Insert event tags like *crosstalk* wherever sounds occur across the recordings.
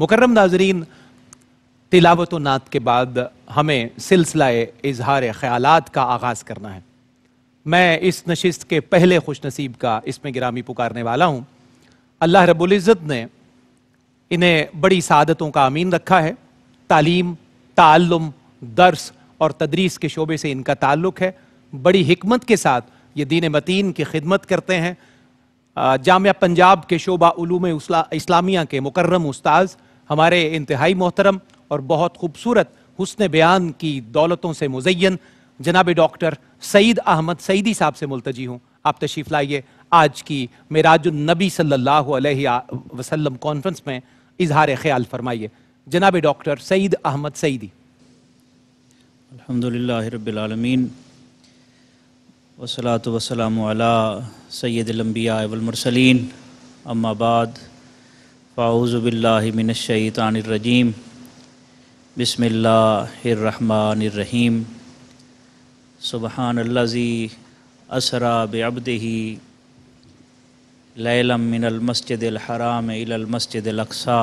मुकर्रम नाजरीन तिलावत नात के बाद हमें सिलसिला इजहार ख्यालात का आगाज़ करना है मैं इस नशिस्त के पहले खुश नसीब का इसमें गिरामी पुकारने वाला हूँ अल्लाह रबुल्ज़त ने इन्हें बड़ी सादतों का अमीन रखा है तालीम ताल्लुम दर्स और तदरीस के शोबे से इनका ताल्लुक़ है बड़ी हमत के साथ ये दीन मतीन की खिदमत करते हैं जामिया पंजाब के शोबा उलूम इस्लामिया के मुकर्रम उस्ताज़ हमारे इंतहाई मोहतरम और बहुत खूबसूरत हुसन बयान की दौलतों से मुजैन जनाब डॉक्टर सईद अहमद सईदी साहब से मुलतजी हूँ आप तशीफ लाइए आज की मेराजनबी सल्ला वसलम कॉन्फ्रेंस में इजहार ख्याल फरमाइए जनाब डॉक्टर सईद अहमद सईदी अलहमदिल्ला रबालमीन वसलात वसलम सैदम्बिया वलमरसलिन अम्माबाद फ़ाउज़बिल्लिमिनशैतानरजीम बसमीम सुबहान अल्लाजी असरा बबदही लैलम मिनलमस्जिद हराम इलमस्जिद अक्सा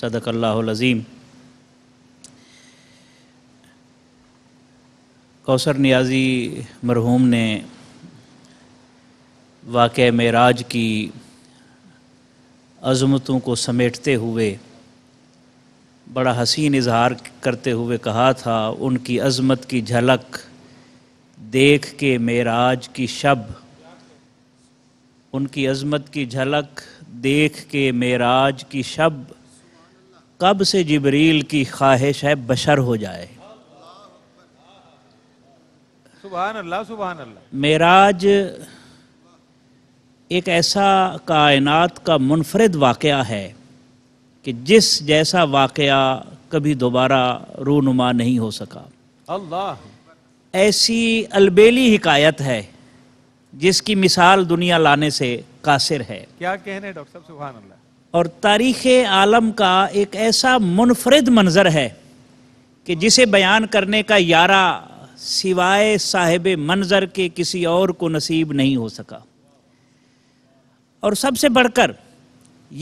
सदकल्लाज़ीम कौसर नियाजी मरहूम ने वाक़ मराज की अजमतों को समेटते हुए बड़ा हसीन इजहार करते हुए कहा था उनकी अजमत की झलक देख के मेराज की शब उनकी अजमत की झलक देख के मेराज की शब कब से जबरील की ख्वाहिश है बशर हो जाए सुबह अल्लाह सुबह अल्लाह मेराज एक ऐसा कायनात का मुनफरद वाक़ है कि जिस जैसा वाक़ कभी दोबारा रूनुमा नहीं हो सका अल्लाह ऐसी अलबेली हिकायत है जिसकी मिसाल दुनिया लाने से कासिर है क्या कह रहे डॉक्टर सुबह और तारीख़ आलम का एक ऐसा मुनफरद मंज़र है कि जिसे बयान करने का यारा सिवाय साहिब मंज़र के किसी और को नसीब नहीं हो सका और सबसे बढ़कर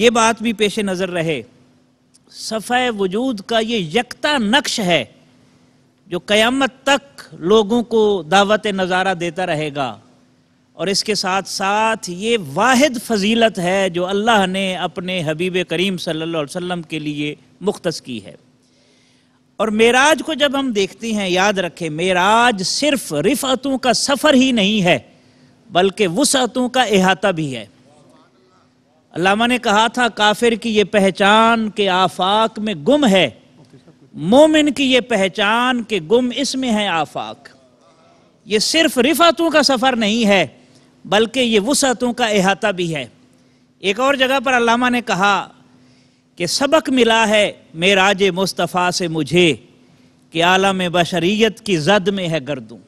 ये बात भी पेश नज़र रहे सफ़े वजूद का ये यकता नक्श है जो क़यामत तक लोगों को दावत नज़ारा देता रहेगा और इसके साथ साथ ये वाहिद फजीलत है जो अल्लाह ने अपने हबीब करीम सल्लल्लाहु अलैहि वसल्लम के लिए मुख्तस की है और मेराज को जब हम देखते हैं याद रखें मेराज सिर्फ रिफतों का सफ़र ही नहीं है बल्कि वसअतों का अहाता भी है अलामा ने कहा था काफिर की ये पहचान के आफाक में गुम है मोमिन की ये पहचान के गुम इसमें है आफाक ये सिर्फ रिफातों का सफ़र नहीं है बल्कि ये वसतों का अहाता भी है एक और जगह पर अल्लामा ने कहा कि सबक मिला है मेराज मुस्तफ़ा से मुझे कि आलम बशरीत की जद में है गर्दू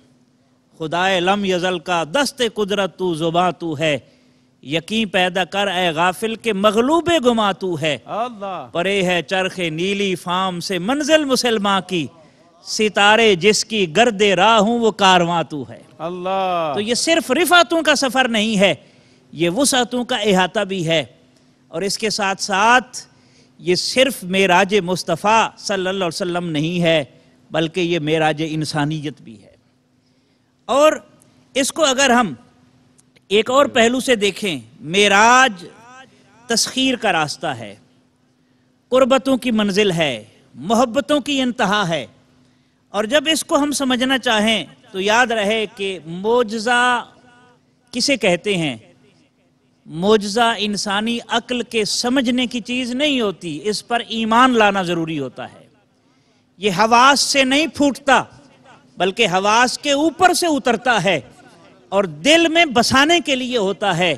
खुदाए लम यजल का दस्त कुदरत तू ज़ुबा तू है यकीन पैदा कर ए गाफिल के मगलूब गुमा तू है परे है चरख नीली फाम से मंजिल मुसलमा की सितारे जिसकी गर्दे राह हूं वो कारवां तू है अल्लाह तो ये सिर्फ रिफातों का सफर नहीं है ये वसातों का अहाता भी है और इसके साथ साथ ये सिर्फ मेराज मुस्तफ़ा सल्लल्लाहु अलैहि वसल्लम नहीं है बल्कि ये मेराज इंसानियत भी है और इसको अगर हम एक और पहलू से देखें मेराज तस्खीर का रास्ता है कुर्बतों की मंजिल है मोहब्बतों की इंतहा है और जब इसको हम समझना चाहें तो याद रहे कि मोजा किसे कहते हैं मोजा इंसानी अक्ल के समझने की चीज़ नहीं होती इस पर ईमान लाना ज़रूरी होता है ये हवास से नहीं फूटता बल्कि हवास के ऊपर से उतरता है और दिल में बसाने के लिए होता है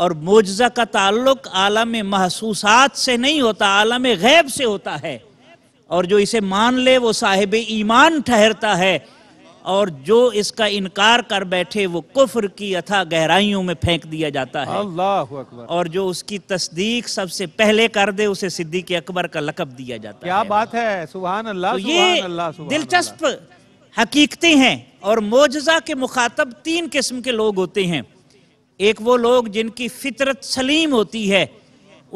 और मोजा का ताल्लुक आलम महसूसात से नहीं होता आलम गैब से होता है और जो इसे मान ले वो साहिब ईमान ठहरता है और जो इसका इनकार कर बैठे वो कुफर की अथा गहराइयों में फेंक दिया जाता है अकबर और जो उसकी तस्दीक सबसे पहले कर दे उसे सिद्दीक अकबर का लकब दिया जाता क्या है क्या बात है सुबह अल्लाह तो ये दिलचस्प हकीकते हैं और मोजा के मुखातब तीन किस्म के लोग होते हैं एक वो लोग जिनकी फितरत सलीम होती है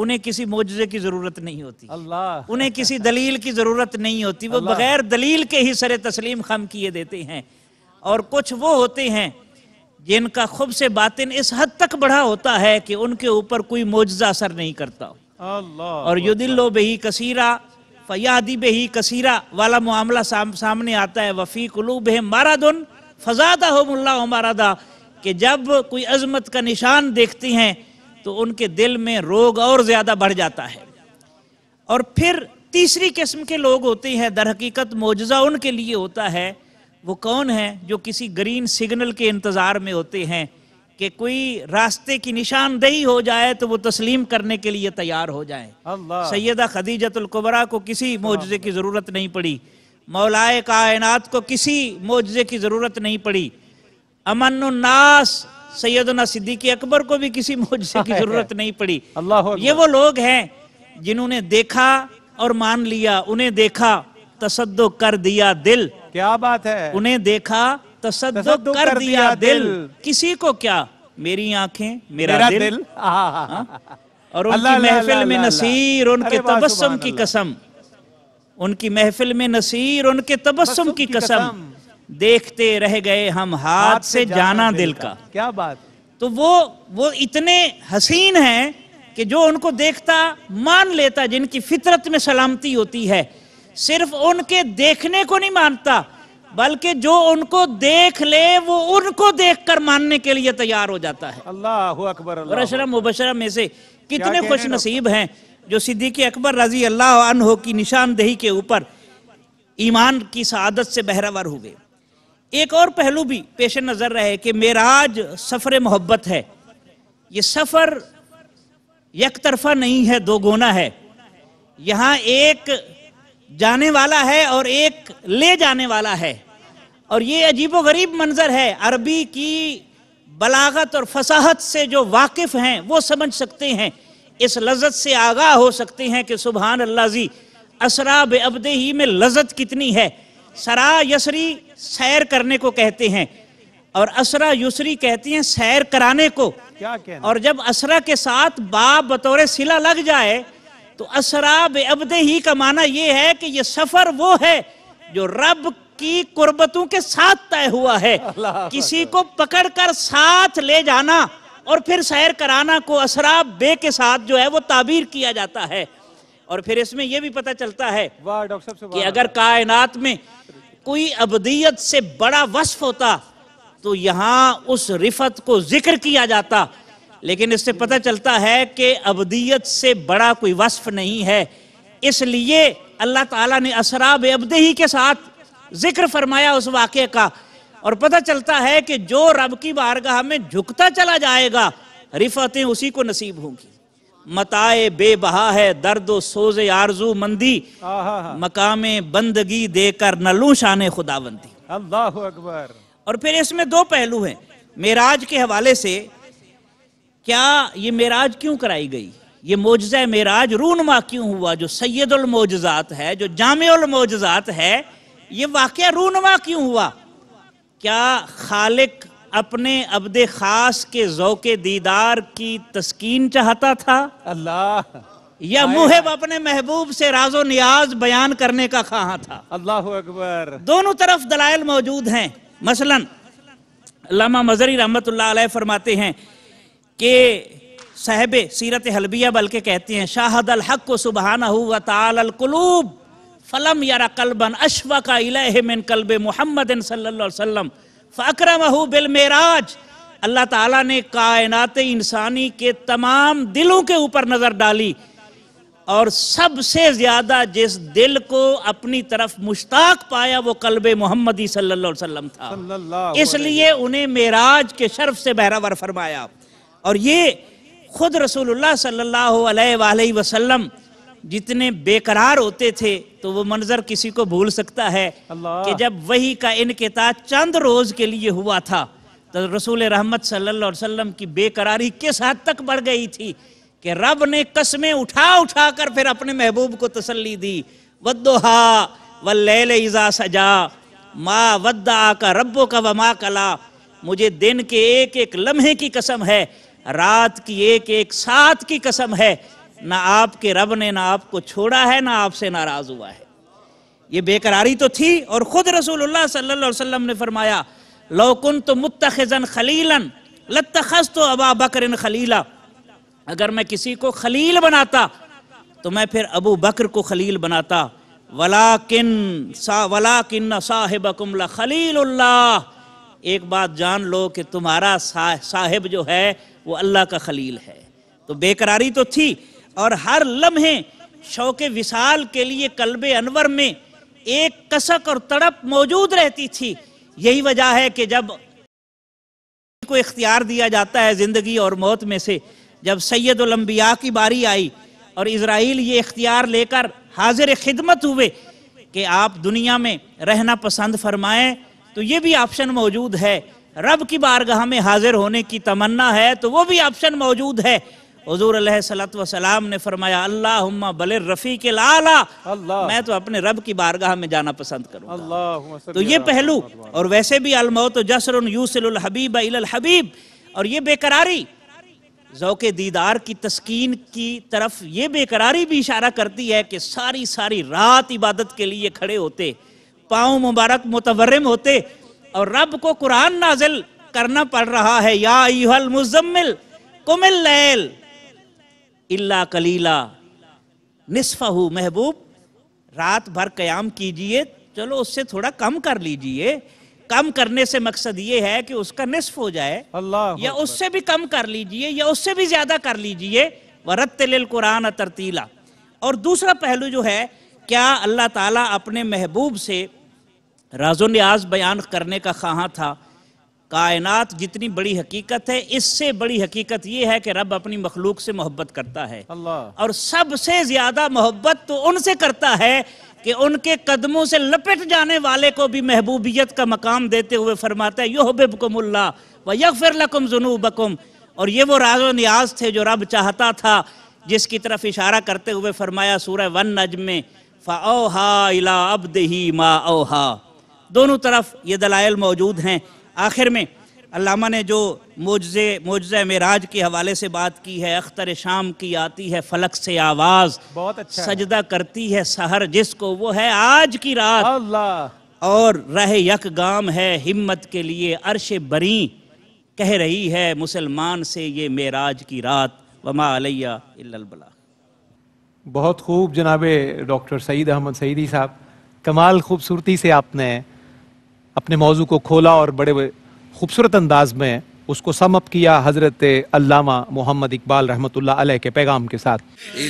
उन्हें किसी मोजे की जरूरत नहीं होती अल्लाह उन्हें किसी दलील की जरूरत नहीं होती वो बगैर दलील के ही सरे तस्लीम खम किए देते हैं और कुछ वो होते हैं जिनका खुब से बातिन इस हद तक बढ़ा होता है कि उनके ऊपर कोई मोजा असर नहीं करता और युदिल्लो बही कसीरा फयादी ही कसीरा वाला मामला साम, सामने आता है वफ़ी बे मारा दुन फजादा हो मुल्ला मारादा कि जब कोई अजमत का निशान देखती हैं तो उनके दिल में रोग और ज़्यादा बढ़ जाता है और फिर तीसरी किस्म के लोग होते हैं दर हकीकत मोजा उनके लिए होता है वो कौन है जो किसी ग्रीन सिग्नल के इंतज़ार में होते हैं कि कोई रास्ते की निशानदेही हो जाए तो वो तस्लीम करने के लिए तैयार हो जाए सैदा खदीजतुल्कुबरा को किसी मुआवजे की ज़रूरत नहीं पड़ी मौलाए कायनात को किसी मुआवजे की ज़रूरत नहीं पड़ी उन्नास सैदना सिद्दीकी अकबर को भी किसी मुआवजे की *laughs* ज़रूरत नहीं पड़ी ये वो लोग हैं जिन्होंने देखा और मान लिया उन्हें देखा तसद कर दिया दिल क्या बात है उन्हें देखा तसद्दुक कर, कर दिया दिल।, दिल किसी को क्या मेरी आंखें मेरा, मेरा दिल, दिल। हाँ? और उनकी महफिल में नसीर उनके तबस्सुम की कसम उनकी महफिल में नसीर उनके तबस्सुम की कसम देखते रह गए हम हाथ से जाना दिल का क्या बात तो वो वो इतने हसीन हैं कि जो उनको देखता मान लेता जिनकी फितरत में सलामती होती है सिर्फ उनके देखने को नहीं मानता बल्कि जो उनको देख ले वो उनको देखकर मानने के लिए तैयार हो जाता है अल्लाह अकबर बरशरा मुबशरा में से कितने खुश नसीब हैं जो सिद्दीकी अकबर रजी अल्लाह अनहो की निशानदेही के ऊपर ईमान की शहादत से बहरावर हुए एक और पहलू भी पेश नज़र रहे कि मेराज सफ़र मोहब्बत है ये सफ़र यक तरफा नहीं है दो गोना है यहाँ एक जाने वाला है और एक ले जाने वाला है और ये अजीबोगरीब मंजर है अरबी की बलागत और फसाहत से जो वाकिफ हैं वो समझ सकते हैं इस लजत से आगाह हो सकते हैं कि सुबहान अल्लाह जी असरा बेअबदे ही में लजत कितनी है सरा यसरी सैर करने को कहते हैं और असरा युसरी कहती हैं सैर कराने को क्या कहना? और जब असरा के साथ बा बतौर सिला लग जाए तो असराब अबदे ही का माना यह है कि यह सफर वो है जो रब की कुर्बतों के साथ तय हुआ है किसी को पकड़कर साथ ले जाना और फिर सैर कराना को असराब बे के साथ जो है वो ताबीर किया जाता है और फिर इसमें यह भी पता चलता है कि अगर कायनात में कोई अबदियत से बड़ा वस्फ होता तो यहां उस रिफत को जिक्र किया जाता लेकिन इससे पता चलता है कि अबदियत से बड़ा कोई वस्फ नहीं है इसलिए अल्लाह ताला ने असराब अबदही के साथ जिक्र फरमाया उस वाक्य का और पता चलता है कि जो रब की बारगाह में झुकता चला जाएगा रिफतें उसी को नसीब होंगी मताए बेबहा है दर्द सोजे आरजू मंदी मकाम बंदगी देकर नलू शान खुदाबंदी अल्लाह अकबर और फिर इसमें दो पहलू हैं मेराज के हवाले से क्या ये मेराज क्यों कराई गई ये मोजा मेराज रूनमा क्यों हुआ जो सैदुलमोजात है जो जामजात है ये वाक़ रूनमा क्यों हुआ क्या खालिक अपने अब्द खास के जोके दीदार की तस्कीन चाहता था अल्लाह या मुहब अपने महबूब से राजो नियाज बयान करने का कहा था अल्लाह अकबर दोनों तरफ दलाइल मौजूद हैं मसलन लामा मजरी रहमत फरमाते हैं के साहब सीरत हलबिया बल्कि कहते हैं शाहद अलहक सुबहाना हु तालकलूब फलम यारा कलबन अशवा का इलामिन कलब मोहम्मद सल्लम फ़क्रमहू बिल मेराज अल्लाह ताला ने कायनात इंसानी के तमाम दिलों के ऊपर नज़र डाली और सबसे ज़्यादा जिस दिल को अपनी तरफ मुश्ताक पाया वो कलब मोहम्मदी सल्लल्लाहु अलैहि वसल्लम था इसलिए उन्हें मेराज के शर्फ से बहरावर फरमाया और ये खुद रसूलुल्लाह सल्लल्लाहु अलैहि वसल्लम जितने बेकरार होते थे तो वो मंजर किसी को भूल सकता है कि जब वही का इनकता चंद रोज के लिए हुआ था तो रसूल रहमत सल्लल्लाहु अलैहि वसल्लम की बेकरारी किस हद तक बढ़ गई थी कि रब ने कस्में उठा उठा कर फिर अपने महबूब को तसल्ली दी वदोहा वल्लेजा सजा माँ वद्दा का रब्बो का वमा कला मुझे दिन के एक एक लम्हे की कसम है रात की एक एक साथ की कसम है ना आपके रब ने ना आपको छोड़ा है ना आपसे नाराज हुआ है ये बेकरारी तो थी और खुद रसूलुल्लाह सल्लल्लाहु अलैहि वसल्लम ने फरमाया लौकुन तो मुतखजन खलीलन लतखज तो अबा बकर खलीला अगर मैं किसी को खलील बनाता तो मैं फिर अबू बकर को खलील बनाता वला किन सा वला किन साहिब खलील्ला एक बात जान लो कि तुम्हारा साहिब जो है वो अल्लाह का खलील है तो बेकरारी तो थी और हर लम्हे शौक विशाल के लिए कल्ब अनवर में एक कसक और तड़प मौजूद रहती थी यही वजह है कि जब को इख्तियार दिया जाता है ज़िंदगी और मौत में से जब सैदुलम्बिया की बारी आई और इसराइल ये इख्तियार लेकर हाजिर खिदमत हुए कि आप दुनिया में रहना पसंद फरमाएं तो ये भी ऑप्शन मौजूद है रब की बारगाह में हाजिर होने की तमन्ना है तो वो भी ऑप्शन मौजूद है हजूर सलाम ने फरमाया अल्लाह बले रफ़ी के लाला मैं तो अपने रब की बारगाह में जाना पसंद करूँगा तो ये पहलू और वैसे भी अलमौत जसर यूसलहबीब हबीब और ये बेकरारी जौक दीदार की तस्कीन की तरफ ये बेकरारी भी इशारा करती है कि सारी सारी रात इबादत के लिए खड़े होते पाँव मुबारक मुतवरम होते और रब को कुरान नाजिल करना पड़ रहा है या यूहल मुजम्मिल कुमिल लैल इल्ला कलीला निसफ़हू महबूब रात भर क़याम कीजिए चलो उससे थोड़ा कम कर लीजिए कम करने से मकसद ये है कि उसका निसफ हो जाए अल्लाह या उससे भी कम कर लीजिए या उससे भी ज़्यादा कर लीजिए वरतिल कुरान तरतीला और दूसरा पहलू जो है क्या अल्लाह ताला अपने महबूब से राजो न्याज बयान करने का खा था कायनात जितनी बड़ी हकीकत है इससे बड़ी हकीकत यह है कि रब अपनी मखलूक से मोहब्बत करता है और सबसे ज्यादा मोहब्बत तो उनसे करता है कि उनके कदमों से लपेट जाने वाले को भी महबूबियत का मकाम देते हुए फरमाता है योहबिबकुमुल्ला व जुनू जुनूबकुम और ये वो राजो न्याज थे जो रब चाहता था जिसकी तरफ इशारा करते हुए फरमाया सूर वन नजम में फ़ाओहा इला अब्द ही मा ओहा दोनों तरफ ये दलाइल मौजूद हैं आखिर में अलामा ने जो मोजे मोज़ मराज के हवाले से बात की है अख्तर शाम की आती है फलक से आवाज़ बहुत अच्छा सजदा करती है सहर जिसको वो है आज की रात अल्लाह और रह यक गाम है हिम्मत के लिए अरश बरी कह रही है मुसलमान से ये मेराज की रात वमा अलैया बहुत खूब जनाब डॉक्टर सईद अहमद सईदी साहब कमाल खूबसूरती से आपने अपने मौजू को खोला और बड़े खूबसूरत अंदाज में उसको समअप किया हज़रत अल्लामा मोहम्मद इकबाल रहमतुल्लाह अलैह के पैगाम के साथ